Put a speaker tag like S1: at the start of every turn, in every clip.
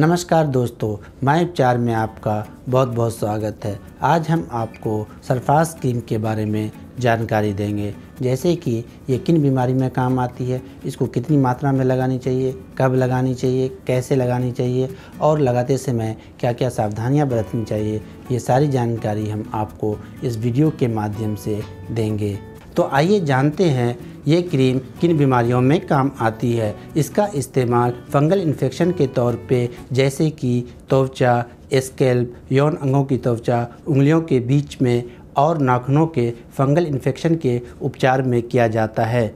S1: नमस्कार दोस्तों माय उपचार में आपका बहुत बहुत स्वागत है आज हम आपको सरफास क्रीम के बारे में जानकारी देंगे जैसे कि ये किन बीमारी में काम आती है इसको कितनी मात्रा में लगानी चाहिए कब लगानी चाहिए कैसे लगानी चाहिए और लगाते समय क्या क्या सावधानियां बरतनी चाहिए ये सारी जानकारी हम आपको इस वीडियो के माध्यम से देंगे तो आइए जानते हैं ये क्रीम किन बीमारियों में काम आती है इसका इस्तेमाल फंगल इन्फेक्शन के तौर पे जैसे कि त्वचा स्केल्प यौन अंगों की त्वचा उंगलियों के बीच में और नाखूनों के फंगल इन्फेक्शन के उपचार में किया जाता है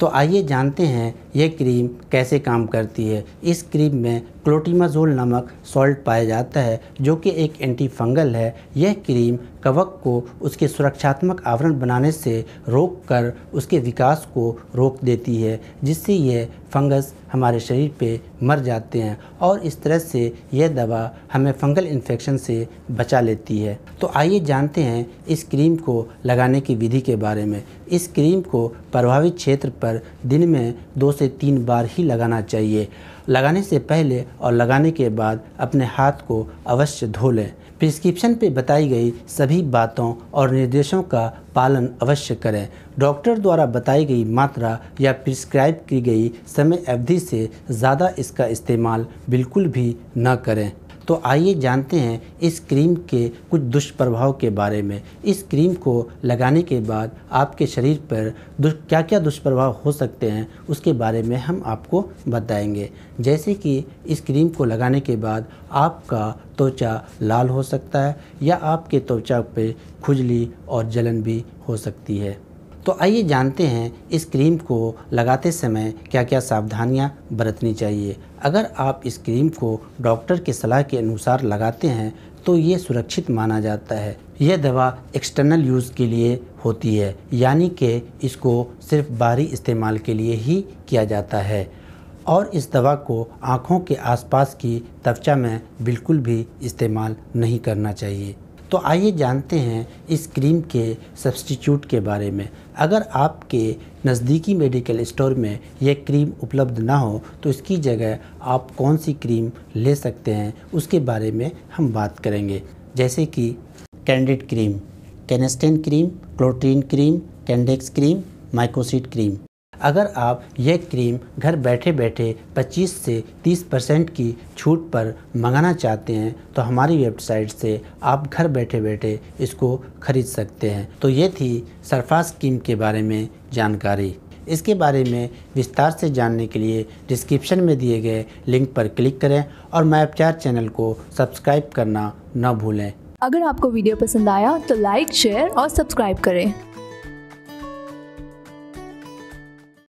S1: तो आइए जानते हैं ये क्रीम कैसे काम करती है इस क्रीम में क्लोटिमाजोल नमक सॉल्ट पाया जाता है जो कि एक एंटी फंगल है यह क्रीम कवक को उसके सुरक्षात्मक आवरण बनाने से रोक कर उसके विकास को रोक देती है जिससे यह फंगस हमारे शरीर पे मर जाते हैं और इस तरह से यह दवा हमें फंगल इन्फेक्शन से बचा लेती है तो आइए जानते हैं इस क्रीम को लगाने की विधि के बारे में इस क्रीम को प्रभावित क्षेत्र पर दिन में दो से तीन बार ही लगाना चाहिए लगाने से पहले और लगाने के बाद अपने हाथ को अवश्य धो लें प्रिस्क्रिप्शन पे बताई गई सभी बातों और निर्देशों का पालन अवश्य करें डॉक्टर द्वारा बताई गई मात्रा या प्रिस्क्राइब की गई समय अवधि से ज़्यादा इसका इस्तेमाल बिल्कुल भी न करें तो आइए जानते हैं इस क्रीम के कुछ दुष्प्रभाव के बारे में इस क्रीम को लगाने के बाद आपके शरीर पर क्या क्या दुष्प्रभाव हो सकते हैं उसके बारे में हम आपको बताएंगे जैसे कि इस क्रीम को लगाने के बाद आपका त्वचा लाल हो सकता है या आपके त्वचा पे खुजली और जलन भी हो सकती है तो आइए जानते हैं इस क्रीम को लगाते समय क्या क्या सावधानियां बरतनी चाहिए अगर आप इस क्रीम को डॉक्टर की सलाह के अनुसार लगाते हैं तो ये सुरक्षित माना जाता है यह दवा एक्सटर्नल यूज़ के लिए होती है यानी कि इसको सिर्फ बाहरी इस्तेमाल के लिए ही किया जाता है और इस दवा को आँखों के आसपास की तवचा में बिल्कुल भी इस्तेमाल नहीं करना चाहिए तो आइए जानते हैं इस क्रीम के सब्सटीट्यूट के बारे में अगर आपके नज़दीकी मेडिकल स्टोर में यह क्रीम उपलब्ध ना हो तो इसकी जगह आप कौन सी क्रीम ले सकते हैं उसके बारे में हम बात करेंगे जैसे कि Candid cream Canesten cream Clotrin cream Candex cream Mycocid cream अगर आप यह क्रीम घर बैठे बैठे 25 से 30 परसेंट की छूट पर मंगाना चाहते हैं तो हमारी वेबसाइट से आप घर बैठे बैठे इसको ख़रीद सकते हैं तो ये थी सरफा स्कीम के बारे में जानकारी इसके बारे में विस्तार से जानने के लिए डिस्क्रिप्शन में दिए गए लिंक पर क्लिक करें और मैं चैनल को सब्सक्राइब करना न भूलें अगर आपको वीडियो पसंद आया तो लाइक शेयर और सब्सक्राइब करें